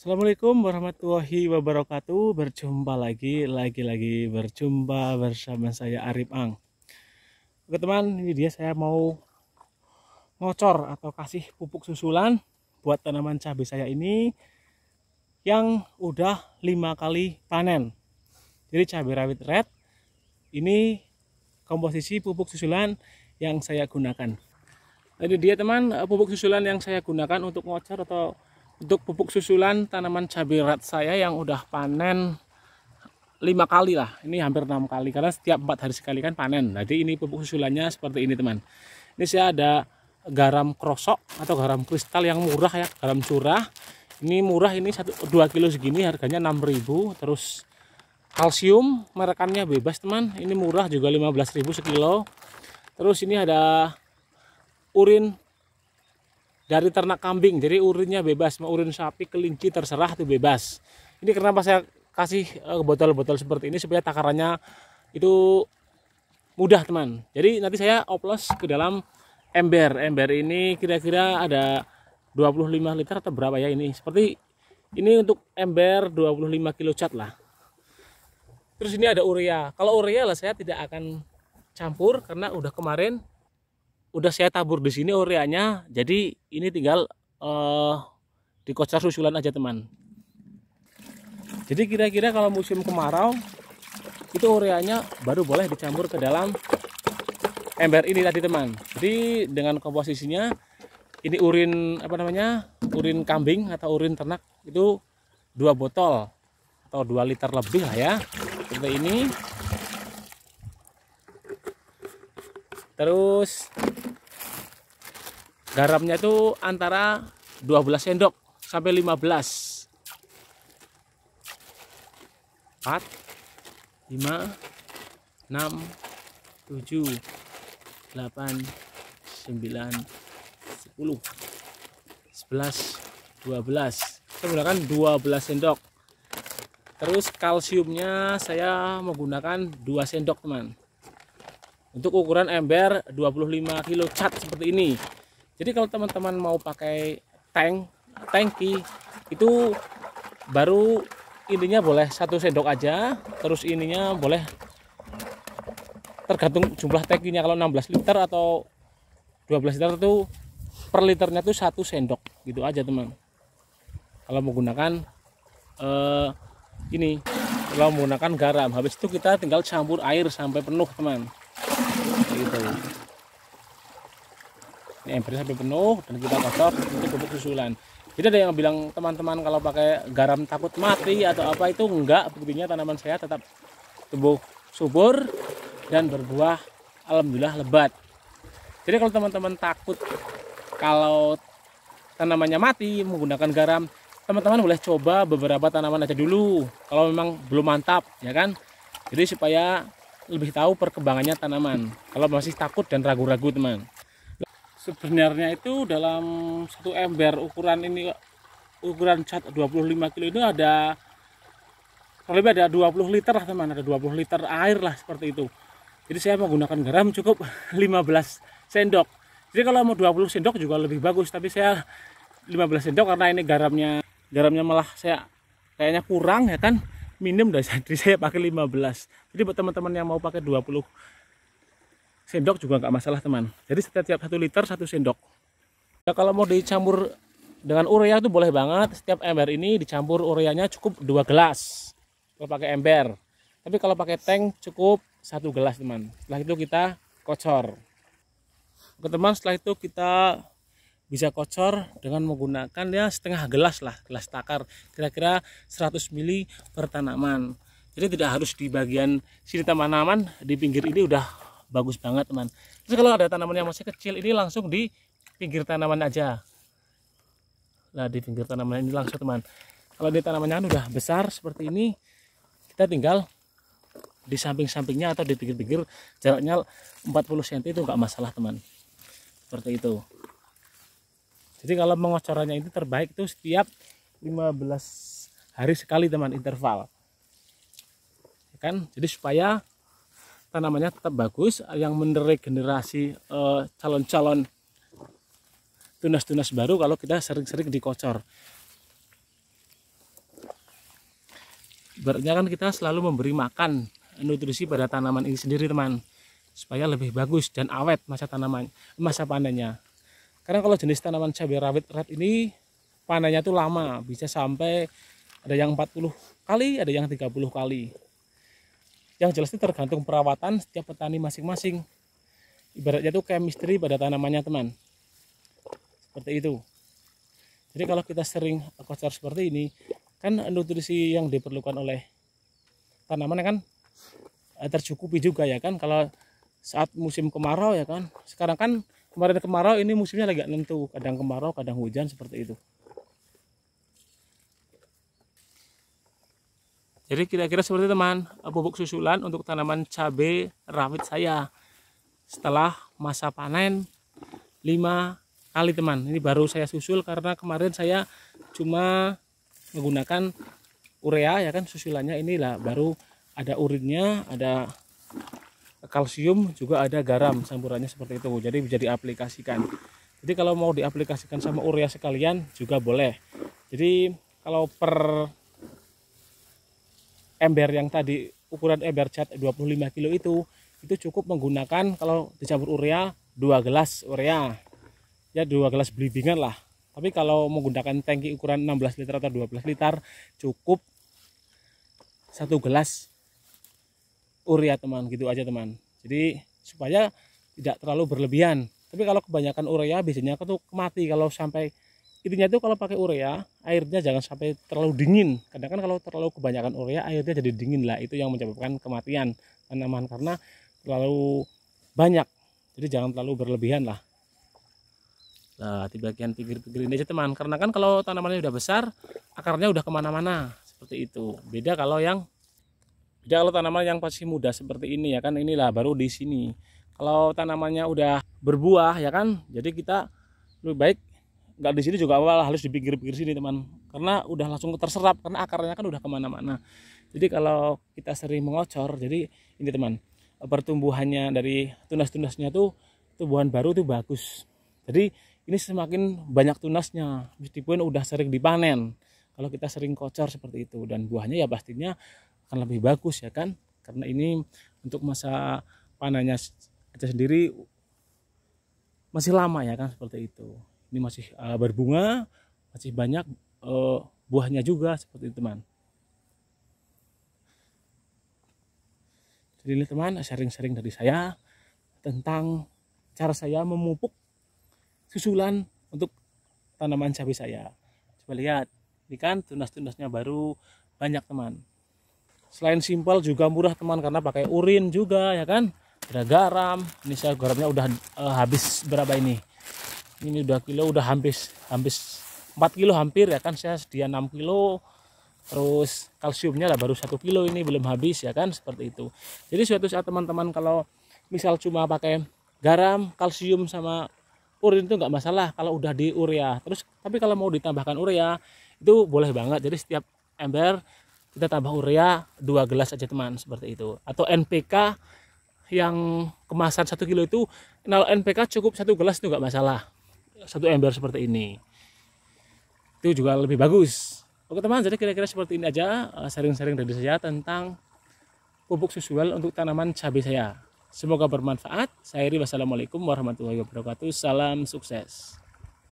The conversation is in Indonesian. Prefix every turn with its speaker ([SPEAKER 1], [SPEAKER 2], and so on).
[SPEAKER 1] Assalamualaikum warahmatullahi wabarakatuh. Berjumpa lagi, lagi-lagi berjumpa bersama saya Arif Ang. Oke teman, ini dia saya mau ngocor atau kasih pupuk susulan buat tanaman cabai saya ini yang udah lima kali panen. Jadi cabai rawit red ini komposisi pupuk susulan yang saya gunakan. Ini dia teman pupuk susulan yang saya gunakan untuk ngocor atau untuk pupuk susulan tanaman cabai rawit saya yang udah panen lima kali lah ini hampir enam kali karena setiap empat hari sekali kan panen jadi ini pupuk susulannya seperti ini teman ini saya ada garam krosok atau garam kristal yang murah ya garam curah ini murah ini satu dua kilo segini harganya 6000 terus kalsium merekannya bebas teman ini murah juga 15000 sekilo terus ini ada urin dari ternak kambing. Jadi urinnya bebas, mau urin sapi, kelinci terserah itu bebas. Ini kenapa saya kasih eh, botol-botol seperti ini supaya takarannya itu mudah teman. Jadi nanti saya oplos ke dalam ember. Ember ini kira-kira ada 25 liter atau berapa ya ini seperti ini untuk ember 25 kilo cat lah terus ini ada urea kalau urea lah saya tidak akan campur karena udah kemarin udah saya tabur di sini ureanya jadi ini tinggal uh, eh, dikocar susulan aja teman jadi kira-kira kalau musim kemarau itu ureanya baru boleh dicampur ke dalam ember ini tadi teman jadi dengan komposisinya ini urin apa namanya urin kambing atau urin ternak itu dua botol atau dua liter lebih lah ya seperti ini terus garamnya itu antara 12 sendok sampai 15 4 5 6 7 8 9 10 11 12 saya menggunakan 12 sendok terus kalsiumnya saya menggunakan 2 sendok teman untuk ukuran ember 25 kilo cat seperti ini jadi kalau teman-teman mau pakai tank tanki itu baru ininya boleh satu sendok aja terus ininya boleh tergantung jumlah tankinya kalau 16 liter atau 12 liter itu per liternya itu satu sendok gitu aja teman kalau menggunakan eh, ini kalau menggunakan garam habis itu kita tinggal campur air sampai penuh teman gitu ya. ini embernya sampai penuh dan kita kocok. untuk bubuk susulan jadi ada yang bilang teman-teman kalau pakai garam takut mati atau apa itu enggak buktinya tanaman saya tetap tumbuh subur dan berbuah alhamdulillah lebat jadi kalau teman-teman takut kalau tanamannya mati menggunakan garam teman-teman boleh coba beberapa tanaman aja dulu kalau memang belum mantap ya kan jadi supaya lebih tahu perkembangannya tanaman kalau masih takut dan ragu-ragu teman sebenarnya itu dalam satu ember ukuran ini ukuran cat 25 kilo itu ada kalau ada 20 liter lah teman ada 20 liter air lah seperti itu jadi saya menggunakan garam cukup 15 sendok jadi kalau mau 20 sendok juga lebih bagus tapi saya 15 sendok karena ini garamnya garamnya malah saya kayaknya kurang ya kan minim dari jadi saya pakai 15 jadi buat teman-teman yang mau pakai 20 sendok juga nggak masalah teman jadi setiap satu liter satu sendok ya kalau mau dicampur dengan urea itu boleh banget setiap ember ini dicampur ureanya cukup dua gelas kalau pakai ember tapi kalau pakai tank cukup satu gelas teman setelah itu kita kocor oke teman setelah itu kita bisa kocor dengan menggunakan ya setengah gelas lah gelas takar kira-kira 100 ml per tanaman jadi tidak harus di bagian sini tanaman di pinggir ini udah bagus banget teman terus kalau ada tanaman yang masih kecil ini langsung di pinggir tanaman aja nah di pinggir tanaman ini langsung teman kalau di tanamannya udah besar seperti ini kita tinggal di samping-sampingnya atau di pinggir-pinggir jaraknya 40 cm itu enggak masalah teman seperti itu jadi kalau mengocorannya itu terbaik itu setiap 15 hari sekali teman interval ya kan jadi supaya tanamannya tetap bagus yang generasi eh, calon-calon eh, tunas-tunas baru kalau kita sering-sering dikocor Berarti kan kita selalu memberi makan nutrisi pada tanaman ini sendiri teman supaya lebih bagus dan awet masa tanaman masa panennya karena kalau jenis tanaman cabai rawit red ini panennya tuh lama, bisa sampai ada yang 40 kali, ada yang 30 kali. Yang jelas itu tergantung perawatan setiap petani masing-masing. Ibaratnya tuh chemistry pada tanamannya teman. Seperti itu. Jadi kalau kita sering kocar seperti ini, kan nutrisi yang diperlukan oleh tanaman kan eh, tercukupi juga ya kan kalau saat musim kemarau ya kan sekarang kan kemarin kemarau ini musimnya agak nentu kadang kemarau kadang hujan seperti itu jadi kira-kira seperti teman bubuk susulan untuk tanaman cabe rawit saya setelah masa panen 5 kali teman ini baru saya susul karena kemarin saya cuma menggunakan urea ya kan susulannya inilah baru ada urinnya ada kalsium juga ada garam campurannya seperti itu jadi bisa diaplikasikan jadi kalau mau diaplikasikan sama urea sekalian juga boleh jadi kalau per ember yang tadi ukuran ember cat 25 kilo itu itu cukup menggunakan kalau dicampur urea dua gelas urea ya dua gelas belibingan lah tapi kalau menggunakan tangki ukuran 16 liter atau 12 liter cukup satu gelas urea ya teman gitu aja teman jadi supaya tidak terlalu berlebihan tapi kalau kebanyakan urea ya, biasanya itu mati kalau sampai intinya itu kalau pakai urea ya, airnya jangan sampai terlalu dingin kadang kan kalau terlalu kebanyakan urea ya, airnya jadi dingin lah itu yang menyebabkan kematian tanaman karena terlalu banyak jadi jangan terlalu berlebihan lah Nah, di bagian pinggir-pinggir ini aja teman. Karena kan kalau tanamannya udah besar, akarnya udah kemana-mana. Seperti itu. Beda kalau yang jadi kalau tanaman yang masih muda seperti ini ya kan inilah baru di sini. Kalau tanamannya udah berbuah ya kan, jadi kita lebih baik nggak di sini juga awal harus di pinggir-pinggir sini teman karena udah langsung terserap karena akarnya kan udah kemana-mana jadi kalau kita sering mengocor jadi ini teman pertumbuhannya dari tunas-tunasnya tuh tumbuhan baru tuh bagus jadi ini semakin banyak tunasnya meskipun udah sering dipanen kalau kita sering kocor seperti itu dan buahnya ya pastinya akan lebih bagus ya kan karena ini untuk masa panennya aja sendiri masih lama ya kan seperti itu ini masih uh, berbunga masih banyak uh, buahnya juga seperti itu teman jadi ini teman sharing-sharing dari saya tentang cara saya memupuk susulan untuk tanaman cabai saya coba lihat ini kan tunas-tunasnya baru banyak teman selain simpel juga murah teman karena pakai urin juga ya kan ada garam ini saya garamnya udah e, habis berapa ini ini udah kilo udah hampir hampir 4 kilo hampir ya kan saya sedia 6 kilo terus kalsiumnya lah baru satu kilo ini belum habis ya kan seperti itu jadi suatu saat teman-teman kalau misal cuma pakai garam kalsium sama urin itu nggak masalah kalau udah di urea terus tapi kalau mau ditambahkan urea itu boleh banget jadi setiap ember kita tambah urea dua gelas aja teman seperti itu atau NPK yang kemasan satu kilo itu kalau NPK cukup satu gelas itu nggak masalah satu ember seperti ini itu juga lebih bagus oke teman jadi kira-kira seperti ini aja eh, sharing-sharing dari saya tentang pupuk susual untuk tanaman cabai saya semoga bermanfaat saya Iri wassalamualaikum warahmatullahi wabarakatuh salam sukses